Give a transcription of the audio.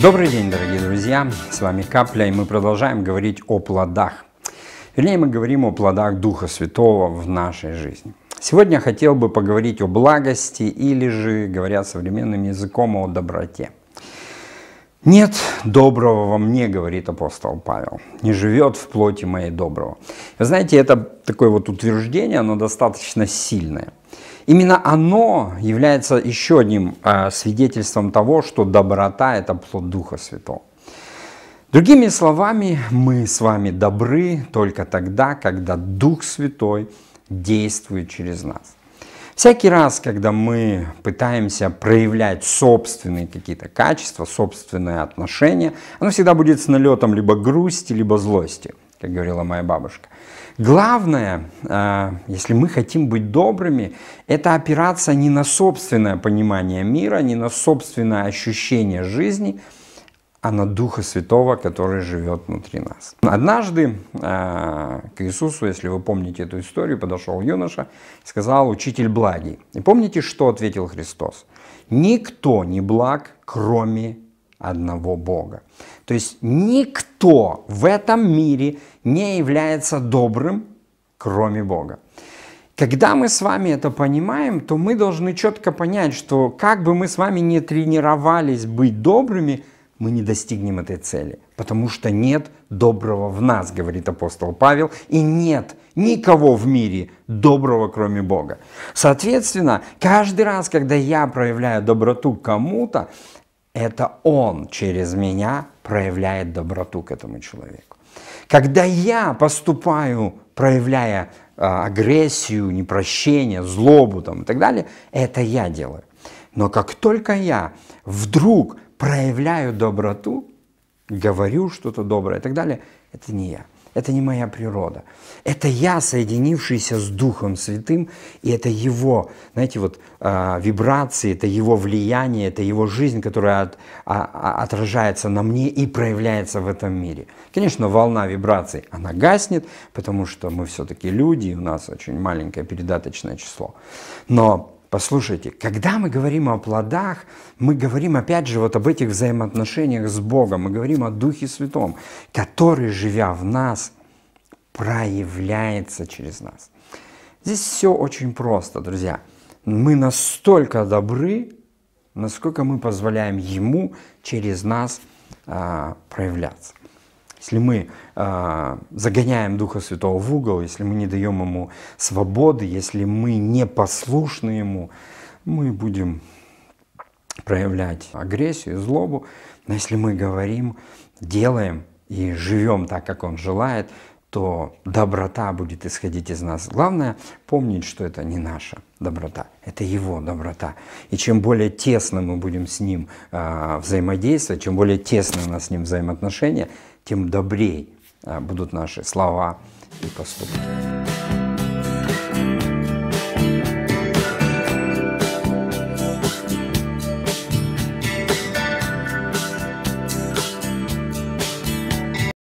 Добрый день, дорогие друзья! С вами Капля, и мы продолжаем говорить о плодах. Вернее, мы говорим о плодах Духа Святого в нашей жизни. Сегодня я хотел бы поговорить о благости или же, говоря современным языком, о доброте. «Нет доброго во мне, — говорит апостол Павел, — не живет в плоти моей доброго». Вы знаете, это такое вот утверждение, оно достаточно сильное – Именно оно является еще одним а, свидетельством того, что доброта – это плод Духа Святого. Другими словами, мы с вами добры только тогда, когда Дух Святой действует через нас. Всякий раз, когда мы пытаемся проявлять собственные какие-то качества, собственные отношения, оно всегда будет с налетом либо грусти, либо злости как говорила моя бабушка. Главное, э, если мы хотим быть добрыми, это опираться не на собственное понимание мира, не на собственное ощущение жизни, а на Духа Святого, который живет внутри нас. Однажды э, к Иисусу, если вы помните эту историю, подошел юноша и сказал «Учитель благий». И помните, что ответил Христос? «Никто не благ, кроме одного Бога». То есть никто в этом мире не является добрым, кроме Бога. Когда мы с вами это понимаем, то мы должны четко понять, что как бы мы с вами не тренировались быть добрыми, мы не достигнем этой цели, потому что нет доброго в нас, говорит апостол Павел, и нет никого в мире доброго, кроме Бога. Соответственно, каждый раз, когда я проявляю доброту кому-то, это Он через меня проявляет доброту к этому человеку. Когда я поступаю, проявляя э, агрессию, непрощение, злобу там, и так далее, это я делаю. Но как только я вдруг проявляю доброту, говорю что-то доброе и так далее, это не я. Это не моя природа. Это я, соединившийся с Духом Святым, и это его, знаете, вот э, вибрации, это его влияние, это его жизнь, которая от, а, а, отражается на мне и проявляется в этом мире. Конечно, волна вибраций, она гаснет, потому что мы все-таки люди, и у нас очень маленькое передаточное число. Но Послушайте, когда мы говорим о плодах, мы говорим опять же вот об этих взаимоотношениях с Богом, мы говорим о Духе Святом, который, живя в нас, проявляется через нас. Здесь все очень просто, друзья. Мы настолько добры, насколько мы позволяем Ему через нас а, проявляться если мы э, загоняем Духа Святого в угол, если мы не даем ему свободы, если мы не послушны ему, мы будем проявлять агрессию, злобу. Но если мы говорим, делаем и живем так, как он желает, то доброта будет исходить из нас. Главное помнить, что это не наша доброта, это его доброта. И чем более тесно мы будем с ним э, взаимодействовать, чем более тесно у нас с ним взаимоотношения, тем добрее а, будут наши слова и поступки.